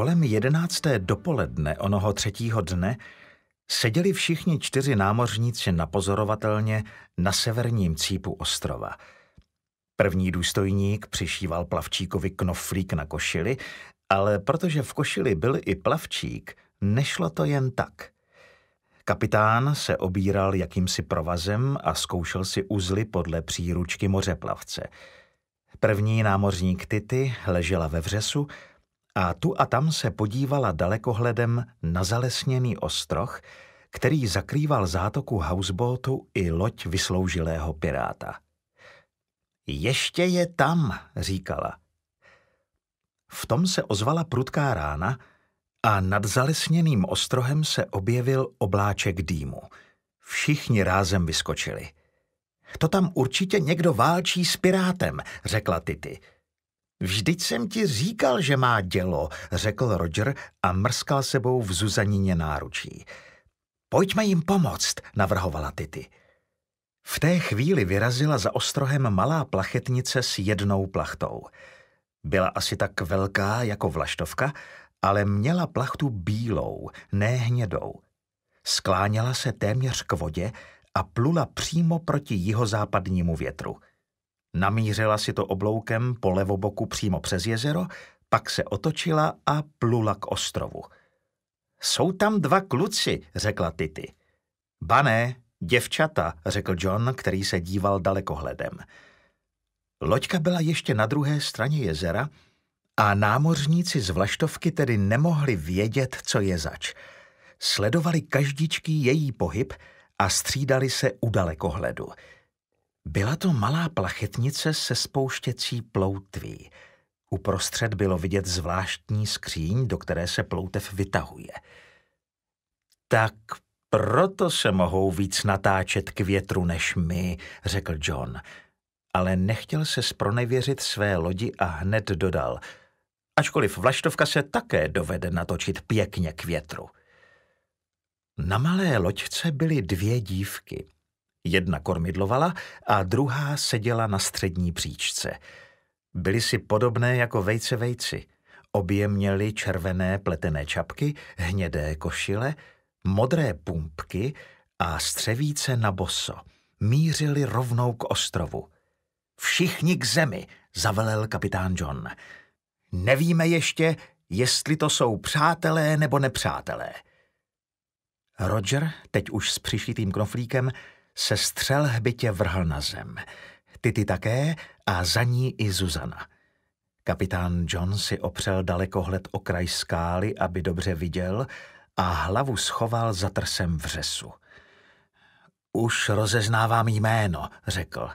Kolem jedenácté dopoledne onoho třetího dne seděli všichni čtyři námořníci pozorovatelně na severním cípu ostrova. První důstojník přišíval plavčíkovi knoflík na košili, ale protože v košili byl i plavčík, nešlo to jen tak. Kapitán se obíral jakýmsi provazem a zkoušel si uzly podle příručky mořeplavce. První námořník Tity ležela ve vřesu, a tu a tam se podívala dalekohledem na zalesněný ostroh, který zakrýval zátoku houseboatu i loď vysloužilého piráta. Ještě je tam, říkala. V tom se ozvala prudká rána a nad zalesněným ostrohem se objevil obláček dýmu. Všichni rázem vyskočili. To tam určitě někdo válčí s pirátem, řekla Tity. Vždyť jsem ti říkal, že má dělo, řekl Roger a mrskal sebou v Zuzanině náručí. Pojďme jim pomoct, navrhovala Tity. V té chvíli vyrazila za ostrohem malá plachetnice s jednou plachtou. Byla asi tak velká jako vlaštovka, ale měla plachtu bílou, ne hnědou. Skláněla se téměř k vodě a plula přímo proti jihozápadnímu větru – Namířila si to obloukem po levoboku přímo přes jezero, pak se otočila a plula k ostrovu. Jsou tam dva kluci, řekla Tity. Bané, děvčata, řekl John, který se díval dalekohledem. Loďka byla ještě na druhé straně jezera a námořníci z Vlaštovky tedy nemohli vědět, co je zač. Sledovali každičký její pohyb a střídali se u dalekohledu. Byla to malá plachetnice se spouštěcí ploutví. Uprostřed bylo vidět zvláštní skříň, do které se ploutev vytahuje. Tak proto se mohou víc natáčet k větru než my, řekl John. Ale nechtěl se spronevěřit své lodi a hned dodal. Ačkoliv vlaštovka se také dovede natočit pěkně k větru. Na malé loďce byly dvě dívky – Jedna kormidlovala a druhá seděla na střední příčce. Byly si podobné jako vejce vejci. Obě měly červené pletené čapky, hnědé košile, modré pumpky a střevíce na boso. Mířili rovnou k ostrovu. Všichni k zemi, zavelel kapitán John. Nevíme ještě, jestli to jsou přátelé nebo nepřátelé. Roger, teď už s přišitým knoflíkem, se střel hbitě vrhl na zem. Tity také a za ní i Zuzana. Kapitán John si opřel dalekohled o kraj skály, aby dobře viděl, a hlavu schoval za trsem řesu. Už rozeznávám jméno, řekl.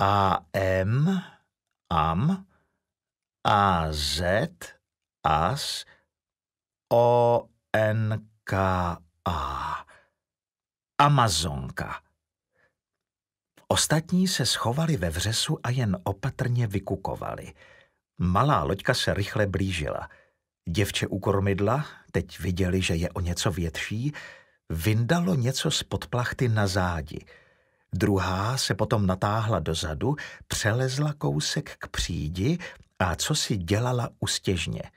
A M, Am, A Z, As, O N K A. Amazonka. Ostatní se schovali ve vřesu a jen opatrně vykukovali. Malá loďka se rychle blížila. Děvče u kormidla, teď viděli, že je o něco větší, vyndalo něco z podplachty na zádi. Druhá se potom natáhla dozadu, přelezla kousek k přídi a co si dělala ustěžně –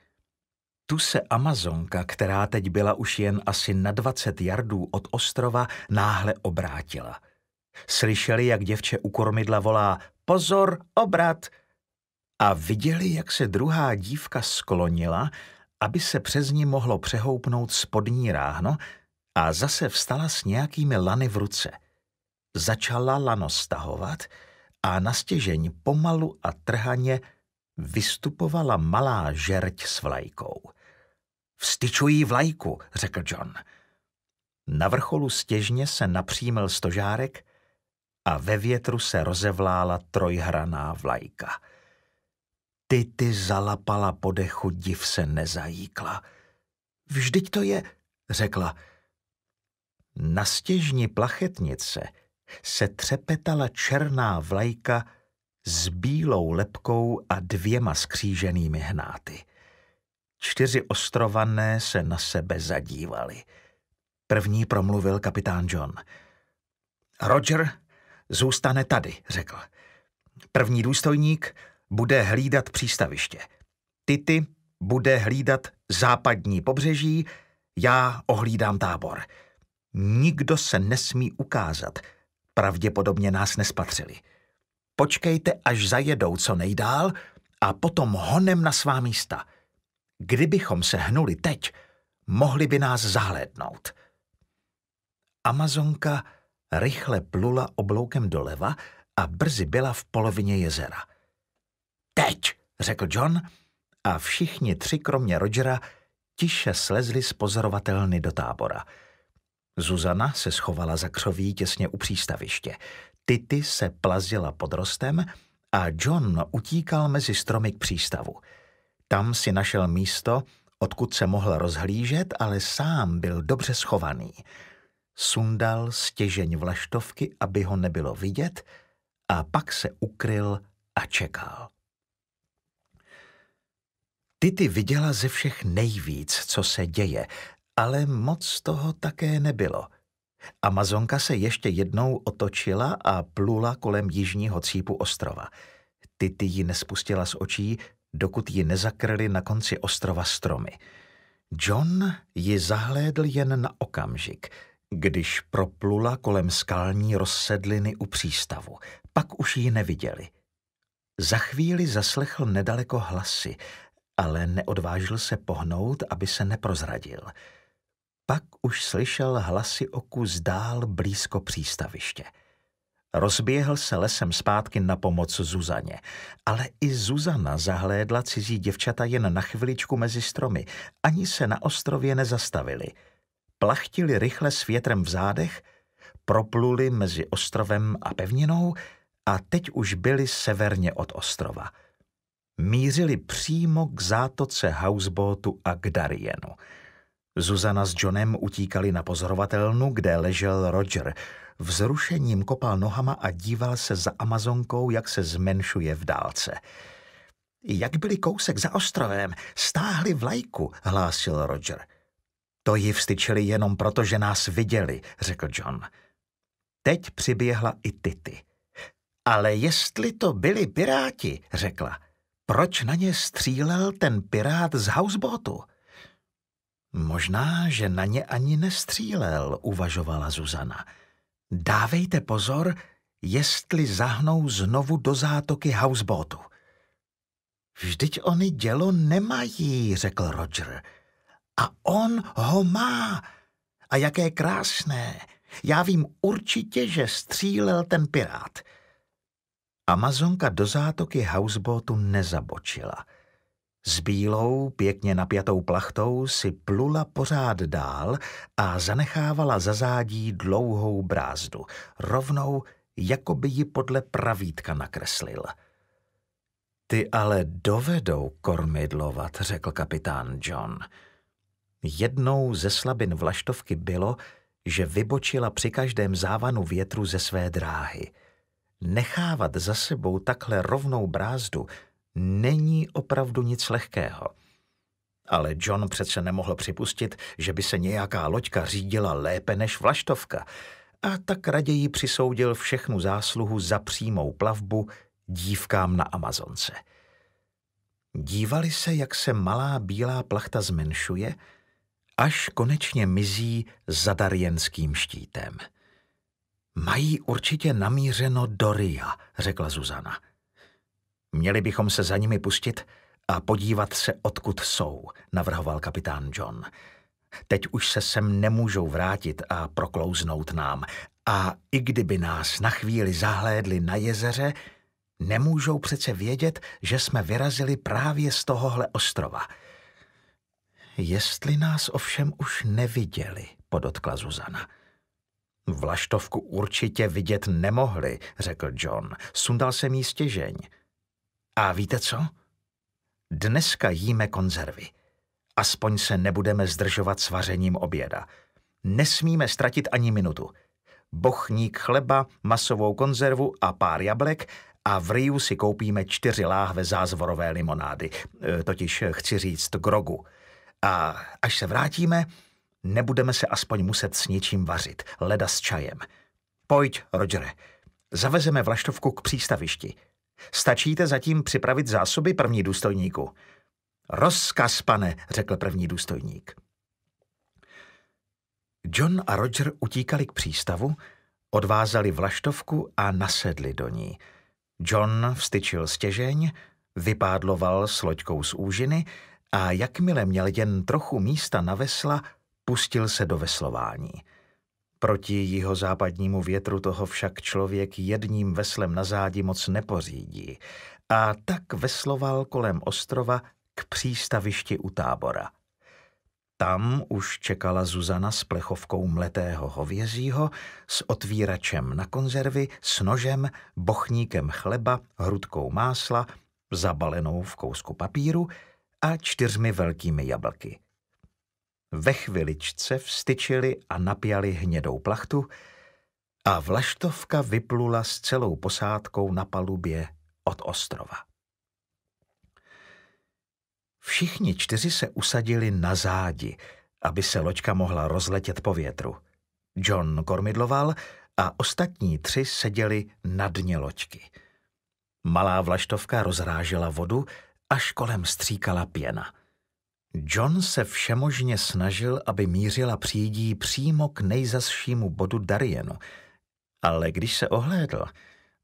tu se Amazonka, která teď byla už jen asi na 20 jardů od ostrova, náhle obrátila. Slyšeli, jak děvče u kormidla volá Pozor, obrat! A viděli, jak se druhá dívka sklonila, aby se přes ní mohlo přehoupnout spodní ráhno a zase vstala s nějakými lany v ruce. Začala lano stahovat a na stěžeň pomalu a trhaně vystupovala malá žerť s vlajkou. Vstyčují vlajku, řekl John. Na vrcholu stěžně se napřímil stožárek a ve větru se rozevlála trojhraná vlajka. Ty ty zalapala podechu, div se nezajíkla. Vždyť to je, řekla. Na stěžní plachetnice se třepetala černá vlajka s bílou lepkou a dvěma skříženými hnáty. Čtyři ostrované se na sebe zadívali. První promluvil kapitán John. Roger zůstane tady, řekl. První důstojník bude hlídat přístaviště. Tity bude hlídat západní pobřeží, já ohlídám tábor. Nikdo se nesmí ukázat. Pravděpodobně nás nespatřili. Počkejte, až zajedou co nejdál a potom honem na svá místa – Kdybychom se hnuli teď, mohli by nás zahlédnout. Amazonka rychle plula obloukem doleva a brzy byla v polovině jezera. Teď, řekl John, a všichni tři, kromě Rogera, tiše slezli z pozorovatelny do tábora. Zuzana se schovala za křoví těsně u přístaviště. Tity se plazila pod rostem a John utíkal mezi stromy k přístavu. Tam si našel místo, odkud se mohl rozhlížet, ale sám byl dobře schovaný. Sundal stěžeň vlaštovky, aby ho nebylo vidět, a pak se ukryl a čekal. Tity viděla ze všech nejvíc, co se děje, ale moc toho také nebylo. Amazonka se ještě jednou otočila a plula kolem jižního cípu ostrova. Titi ji nespustila z očí, dokud ji nezakryli na konci ostrova stromy. John ji zahlédl jen na okamžik, když proplula kolem skalní rozsedliny u přístavu. Pak už ji neviděli. Za chvíli zaslechl nedaleko hlasy, ale neodvážil se pohnout, aby se neprozradil. Pak už slyšel hlasy oku zdál blízko přístaviště. Rozběhl se lesem zpátky na pomoc Zuzaně. Ale i Zuzana zahlédla cizí děvčata jen na chviličku mezi stromy. Ani se na ostrově nezastavili. Plachtili rychle s větrem v zádech, propluli mezi ostrovem a pevninou a teď už byli severně od ostrova. Mířili přímo k zátoce Hausbotu a k Darienu. Zuzana s Johnem utíkali na pozorovatelnu, kde ležel Roger. Vzrušením kopal nohama a díval se za Amazonkou, jak se zmenšuje v dálce. Jak byli kousek za ostrovem, stáhli vlajku, hlásil Roger. To ji vstyčili jenom proto, že nás viděli, řekl John. Teď přiběhla i Tity. Ale jestli to byli piráti, řekla, proč na ně střílel ten pirát z housebotu? Možná, že na ně ani nestřílel, uvažovala Zuzana. Dávejte pozor, jestli zahnou znovu do zátoky houseboatu. Vždyť oni dělo nemají, řekl Roger. A on ho má. A jaké krásné. Já vím určitě, že střílel ten pirát. Amazonka do zátoky houseboatu nezabočila – s bílou, pěkně napjatou plachtou si plula pořád dál a zanechávala za zádí dlouhou brázdu, rovnou, jako by ji podle pravítka nakreslil. Ty ale dovedou kormidlovat, řekl kapitán John. Jednou ze slabin vlaštovky bylo, že vybočila při každém závanu větru ze své dráhy. Nechávat za sebou takhle rovnou brázdu – není opravdu nic lehkého. Ale John přece nemohl připustit, že by se nějaká loďka řídila lépe než vlaštovka, a tak raději přisoudil všechnu zásluhu za přímou plavbu dívkám na Amazonce. Dívali se, jak se malá bílá plachta zmenšuje, až konečně mizí za darjenským štítem. Mají určitě namířeno Doria, řekla Zuzana. Měli bychom se za nimi pustit a podívat se, odkud jsou, navrhoval kapitán John. Teď už se sem nemůžou vrátit a proklouznout nám. A i kdyby nás na chvíli zahlédli na jezeře, nemůžou přece vědět, že jsme vyrazili právě z tohohle ostrova. Jestli nás ovšem už neviděli, podotkla Zuzana. Vlaštovku určitě vidět nemohli, řekl John. Sundal jsem jí stěžeň. A víte co? Dneska jíme konzervy. Aspoň se nebudeme zdržovat s vařením oběda. Nesmíme ztratit ani minutu. Bochník chleba, masovou konzervu a pár jablek a v Riu si koupíme čtyři láhve zázvorové limonády, e, totiž e, chci říct grogu. A až se vrátíme, nebudeme se aspoň muset s něčím vařit, leda s čajem. Pojď, Rogere, zavezeme vlaštovku k přístavišti. Stačíte zatím připravit zásoby, první důstojníku. Rozkaz, pane, řekl první důstojník. John a Roger utíkali k přístavu, odvázali vlaštovku a nasedli do ní. John vstyčil stěžeň, vypádloval s loďkou z úžiny a jakmile měl jen trochu místa na vesla, pustil se do veslování. Proti jihozápadnímu větru toho však člověk jedním veslem na zádi moc nepořídí a tak vesloval kolem ostrova k přístavišti u tábora. Tam už čekala Zuzana s plechovkou mletého hovězího, s otvíračem na konzervy, s nožem, bochníkem chleba, hrudkou másla, zabalenou v kousku papíru a čtyřmi velkými jablky ve chviličce vstyčili a napjali hnědou plachtu a vlaštovka vyplula s celou posádkou na palubě od ostrova. Všichni čtyři se usadili na zádi, aby se loďka mohla rozletět po větru. John kormidloval a ostatní tři seděli na dně loďky. Malá vlaštovka rozrážela vodu, až kolem stříkala pěna – John se všemožně snažil, aby mířila přídí přímo k nejzasšímu bodu Darienu, ale když se ohlédl,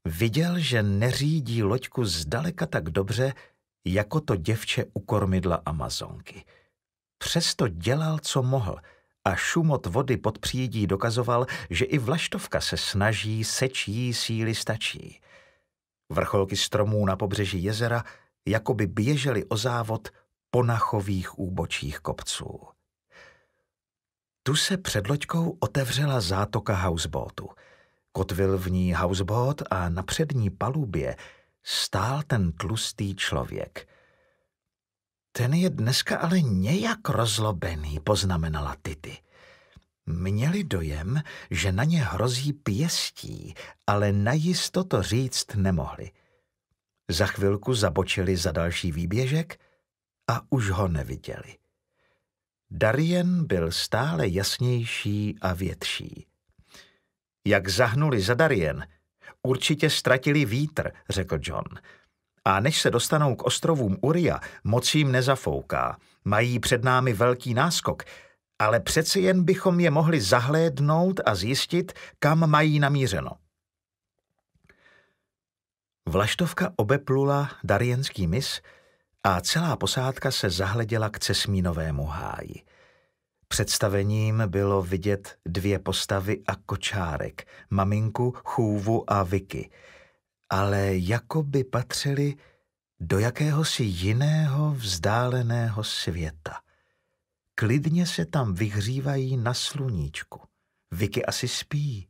viděl, že neřídí loďku zdaleka tak dobře, jako to děvče u kormidla Amazonky. Přesto dělal, co mohl, a šumot vody pod přídí dokazoval, že i vlaštovka se snaží, sečí, síly stačí. Vrcholky stromů na pobřeží jezera jakoby běžely o závod – ponachových úbočích kopců. Tu se před loďkou otevřela zátoka houseboatu. Kotvil v ní houseboat a na přední palubě stál ten tlustý člověk. Ten je dneska ale nějak rozlobený, poznamenala Tity. Měli dojem, že na ně hrozí pěstí, ale na to říct nemohli. Za chvilku zabočili za další výběžek – a už ho neviděli. Darien byl stále jasnější a větší. Jak zahnuli za Darien, určitě ztratili vítr, řekl John. A než se dostanou k ostrovům Uria, moc jim nezafouká. Mají před námi velký náskok, ale přeci jen bychom je mohli zahlédnout a zjistit, kam mají namířeno. Vlaštovka obeplula Darienský mis – a celá posádka se zahleděla k Cesmínovému háji. Představením bylo vidět dvě postavy a kočárek, maminku, chůvu a Vicky, ale jako by patřili do jakéhosi jiného vzdáleného světa. Klidně se tam vyhřívají na sluníčku. Vicky asi spí,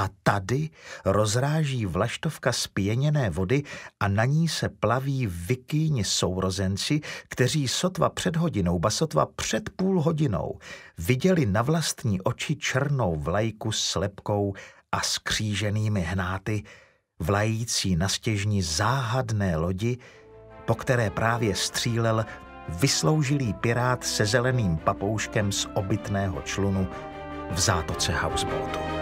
a tady rozráží vlaštovka spěněné vody a na ní se plaví vikýni sourozenci, kteří sotva před hodinou, ba sotva před půl hodinou, viděli na vlastní oči černou vlajku s slepkou a skříženými hnáty, vlající na stěžní záhadné lodi, po které právě střílel vysloužilý pirát se zeleným papouškem z obytného člunu v zátoce Houseboatu.